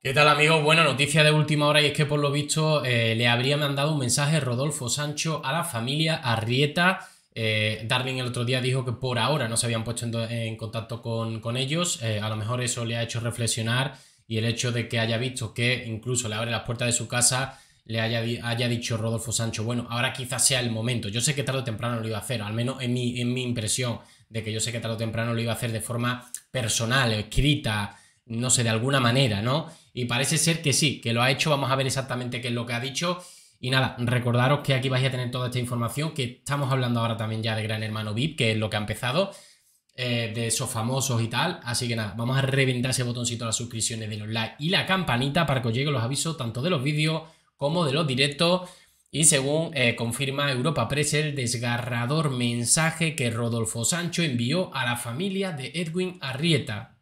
¿Qué tal amigos? Bueno, noticia de última hora y es que por lo visto eh, le habría mandado un mensaje Rodolfo Sancho a la familia Arrieta. Eh, Darwin el otro día dijo que por ahora no se habían puesto en, contacto con, ellos. Eh, a lo mejor eso le ha hecho reflexionar y el hecho de que haya visto que incluso le abre las puertas de su casa le haya, haya dicho Rodolfo Sancho, bueno, ahora quizás sea el momento. Yo sé que tarde o temprano lo iba a hacer, al menos en mi, en mi impresión de que yo sé que tarde o temprano lo iba a hacer de forma personal, escrita, no sé, de alguna manera, ¿no? Y parece ser que sí, que lo ha hecho, vamos a ver exactamente qué es lo que ha dicho. Y nada, recordaros que aquí vais a tener toda esta información, que estamos hablando ahora también ya de Gran Hermano VIP, que es lo que ha empezado, eh, de esos famosos y tal. Así que nada, vamos a reventar ese botoncito a las suscripciones de los likes y la campanita para que os lleguen los avisos tanto de los vídeos como de los directos. Y según eh, confirma Europa Press, el desgarrador mensaje que Rodolfo Sancho envió a la familia de Edwin Arrieta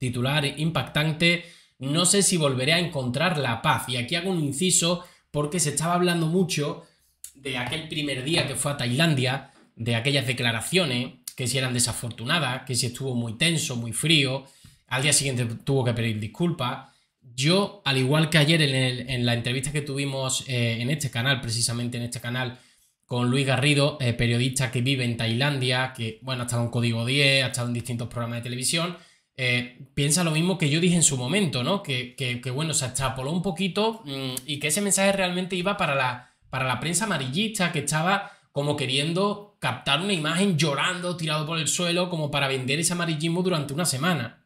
titular impactante. No sé si volveré a encontrar la paz. Y aquí hago un inciso porque se estaba hablando mucho de aquel primer día que fue a Tailandia, de aquellas declaraciones, que si eran desafortunadas, que si estuvo muy tenso, muy frío. Al día siguiente tuvo que pedir disculpas. Yo, al igual que ayer en, la entrevista que tuvimos eh, en este canal, precisamente en este canal, con Luis Garrido, eh, periodista que vive en Tailandia, que, bueno, ha estado en Código 10, ha estado en distintos programas de televisión, eh, piensa lo mismo que yo dije en su momento, ¿no? Que, bueno, se extrapoló un poquito mm, y que ese mensaje realmente iba para la, para la prensa amarillista que estaba como queriendo captar una imagen llorando, tirado por el suelo, como para vender ese amarillismo durante una semana,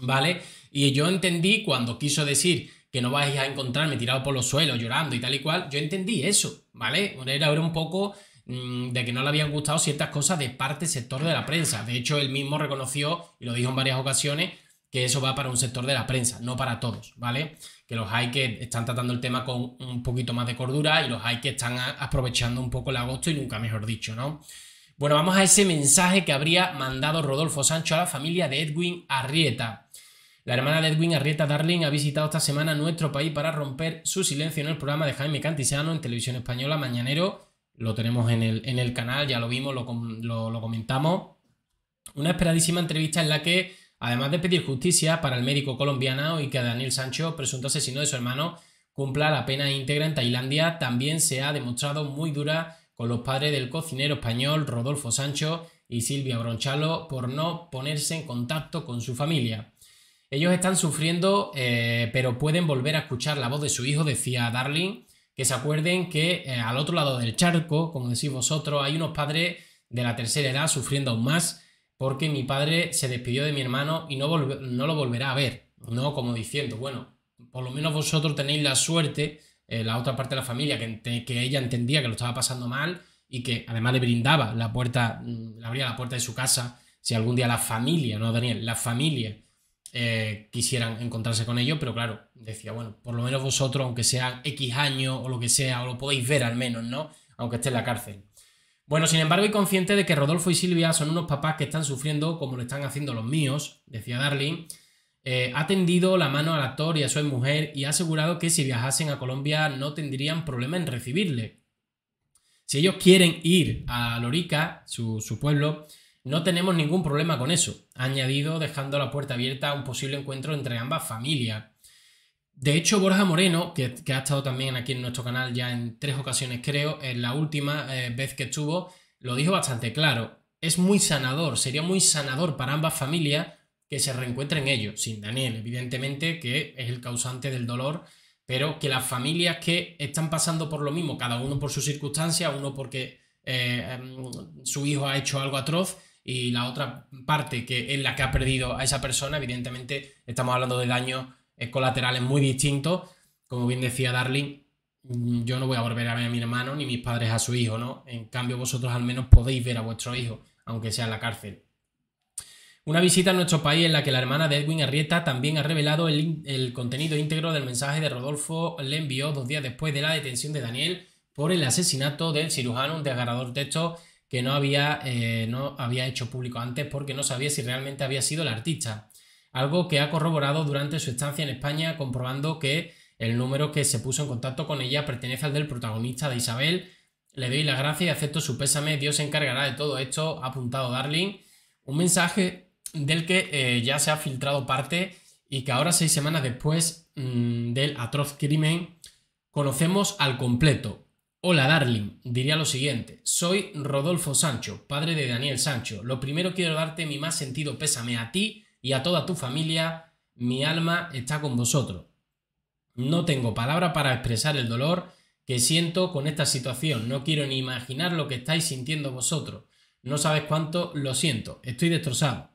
¿vale? Y yo entendí cuando quiso decir que no vais a encontrarme tirado por los suelos, llorando y tal y cual, yo entendí eso, ¿vale? era un poco Mm, de que no le habían gustado ciertas cosas de parte sector de la prensa. De hecho, él mismo reconoció, y lo dijo en varias ocasiones, que eso va para un sector de la prensa, no para todos, ¿vale? Que los hay que están tratando el tema con un poquito más de cordura y los hay que están aprovechando un poco el agosto y nunca mejor dicho, ¿no? Bueno, vamos a ese mensaje que habría mandado Rodolfo Sancho a la familia de Edwin Arrieta. La hermana de Edwin Arrieta Darling ha visitado esta semana nuestro país para romper su silencio en el programa de Jaime Cantizano en Televisión Española Mañanero lo tenemos en el, en el canal, ya lo vimos, lo, comentamos. Una esperadísima entrevista en la que, además de pedir justicia para el médico colombiano y que Daniel Sancho, presunto asesino de su hermano, cumpla la pena íntegra en Tailandia, también se ha demostrado muy dura con los padres del cocinero español Rodolfo Sancho y Silvia Bronchalo por no ponerse en contacto con su familia. Ellos están sufriendo, eh, pero pueden volver a escuchar la voz de su hijo, decía Darling, que se acuerden que eh, al otro lado del charco, como decís vosotros, hay unos padres de la tercera edad sufriendo aún más porque mi padre se despidió de mi hermano y no, no lo volverá a ver, ¿no? Como diciendo, bueno, por lo menos vosotros tenéis la suerte, eh, la otra parte de la familia, que, que ella entendía que lo estaba pasando mal y que además le brindaba la puerta, mm, le abría la puerta de su casa, si algún día la familia, no Daniel, la familia eh, quisieran encontrarse con ellos... pero claro, decía, bueno, por lo menos vosotros, aunque sean X años o lo que sea, o lo podéis ver al menos, ¿no? Aunque esté en la cárcel. Bueno, sin embargo, y consciente de que Rodolfo y Silvia son unos papás que están sufriendo como lo están haciendo los míos, decía Darling, eh, ha tendido la mano al actor y a su mujer y ha asegurado que si viajasen a Colombia no tendrían problema en recibirle. Si ellos quieren ir a Lorica, su, su pueblo, no tenemos ningún problema con eso, ha añadido dejando la puerta abierta a un posible encuentro entre ambas familias. De hecho, Borja Moreno, que, ha estado también aquí en nuestro canal ya en tres ocasiones creo, en la última eh, vez que estuvo, lo dijo bastante claro. Es muy sanador, sería muy sanador para ambas familias que se reencuentren ellos, sin Daniel, evidentemente, que es el causante del dolor, pero que las familias que están pasando por lo mismo, cada uno por sus circunstancia... uno porque eh, em, su hijo ha hecho algo atroz, y la otra parte que en la que ha perdido a esa persona, evidentemente estamos hablando de daños eh, colaterales muy distintos. Como bien decía Darling, mm, yo no voy a volver a ver a mi hermano ni mis padres a su hijo, ¿no? En cambio, vosotros al menos podéis ver a vuestro hijo, aunque sea en la cárcel. Una visita a nuestro país en la que la hermana de Edwin Arrieta también ha revelado el, contenido íntegro del mensaje de Rodolfo le envió dos días después de la detención de Daniel por el asesinato del cirujano, un desgarrador texto que no había, eh, no había hecho público antes porque no sabía si realmente había sido la artista. Algo que ha corroborado durante su estancia en España comprobando que el número que se puso en contacto con ella pertenece al del protagonista de Isabel. Le doy las gracias y acepto su pésame. Dios se encargará de todo esto, ha apuntado Darling. Un mensaje del que eh, ya se ha filtrado parte y que ahora, seis semanas después mm, del atroz crimen, conocemos al completo. Hola Darling, diría lo siguiente. Soy Rodolfo Sancho, padre de Daniel Sancho. Lo primero quiero darte mi más sentido pésame a ti y a toda tu familia. Mi alma está con vosotros. No tengo palabra para expresar el dolor que siento con esta situación. No quiero ni imaginar lo que estáis sintiendo vosotros. No sabes cuánto lo siento. Estoy destrozado.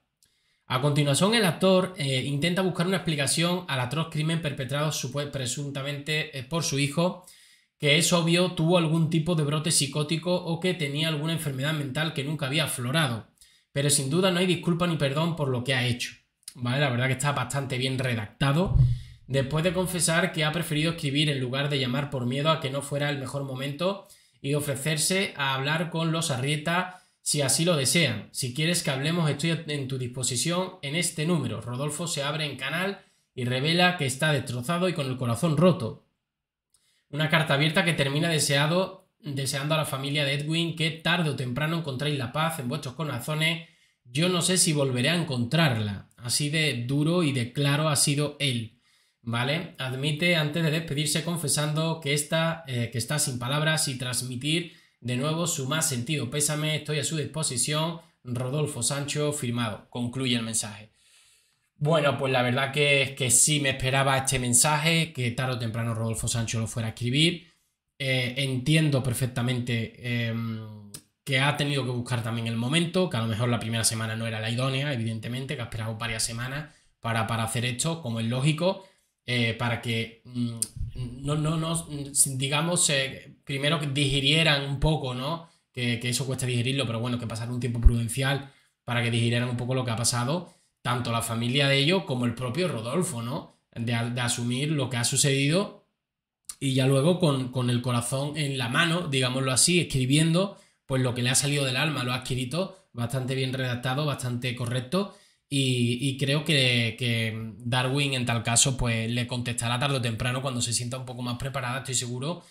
A continuación, el actor eh, intenta buscar una explicación al atroz crimen perpetrado presuntamente eh, por su hijo que es obvio tuvo algún tipo de brote psicótico o que tenía alguna enfermedad mental que nunca había aflorado. Pero sin duda no hay disculpa ni perdón por lo que ha hecho. ¿Vale? La verdad que está bastante bien redactado. Después de confesar que ha preferido escribir en lugar de llamar por miedo a que no fuera el mejor momento y ofrecerse a hablar con los Arrieta si así lo desean. Si quieres que hablemos, estoy en tu disposición en este número. Rodolfo se abre en canal y revela que está destrozado y con el corazón roto. Una carta abierta que termina deseado, deseando a la familia de Edwin que tarde o temprano encontréis la paz en vuestros corazones. Yo no sé si volveré a encontrarla. Así de duro y de claro ha sido él. ¿Vale? Admite antes de despedirse confesando que eh, que está sin palabras y transmitir de nuevo su más sentido pésame. Estoy a su disposición. Rodolfo Sancho firmado. Concluye el mensaje. Bueno, pues la verdad que es que sí me esperaba este mensaje, que tarde o temprano Rodolfo Sancho lo fuera a escribir. Eh, entiendo perfectamente em, que ha tenido que buscar también el momento, que a lo mejor la primera semana no era la idónea, evidentemente, que ha esperado varias semanas para, hacer esto, como es lógico, eh, para que mm, no, no, digamos, primero que digirieran un poco, ¿no? Que, que eso cuesta digerirlo, pero bueno, que pasar un tiempo prudencial para que digirieran un poco lo que ha pasado tanto la familia de ellos como el propio Rodolfo, ¿no? De, asumir lo que ha sucedido y ya luego con, el corazón en la mano, digámoslo así, escribiendo, pues lo que le ha salido del alma, lo ha adquirido bastante bien redactado, bastante correcto. Y, creo que, Darwin en tal caso pues le contestará tarde o temprano cuando se sienta un poco más preparada, estoy seguro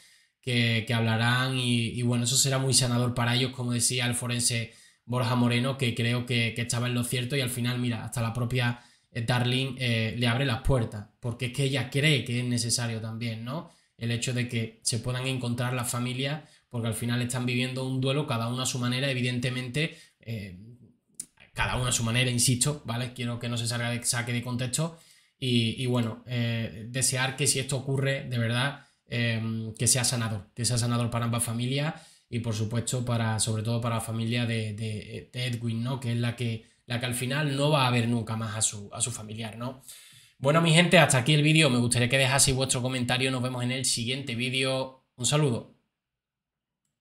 que, hablarán y, y, bueno, eso será muy sanador para ellos, como decía el forense Borja Moreno, que creo que, que estaba en lo cierto y al final, mira, hasta la propia eh, Darling eh, le abre las puertas, porque es que ella cree que es necesario también, ¿no? El hecho de que se puedan encontrar las familias, porque al final están viviendo un duelo cada uno a su manera, evidentemente, eh, cada uno a su manera, insisto, ¿vale? Quiero que no se salga de, saque de contexto. Y, bueno, desear que si esto ocurre, de verdad, que sea sanador, que sea sanador para ambas familias y por supuesto para, sobre todo para la familia de, Edwin, ¿no? Que es la que, la que al final no va a ver nunca más a su, a su familiar, ¿no? Bueno, mi gente, hasta aquí el vídeo. Me gustaría que dejaseis vuestro comentario. Nos vemos en el siguiente vídeo. Un saludo.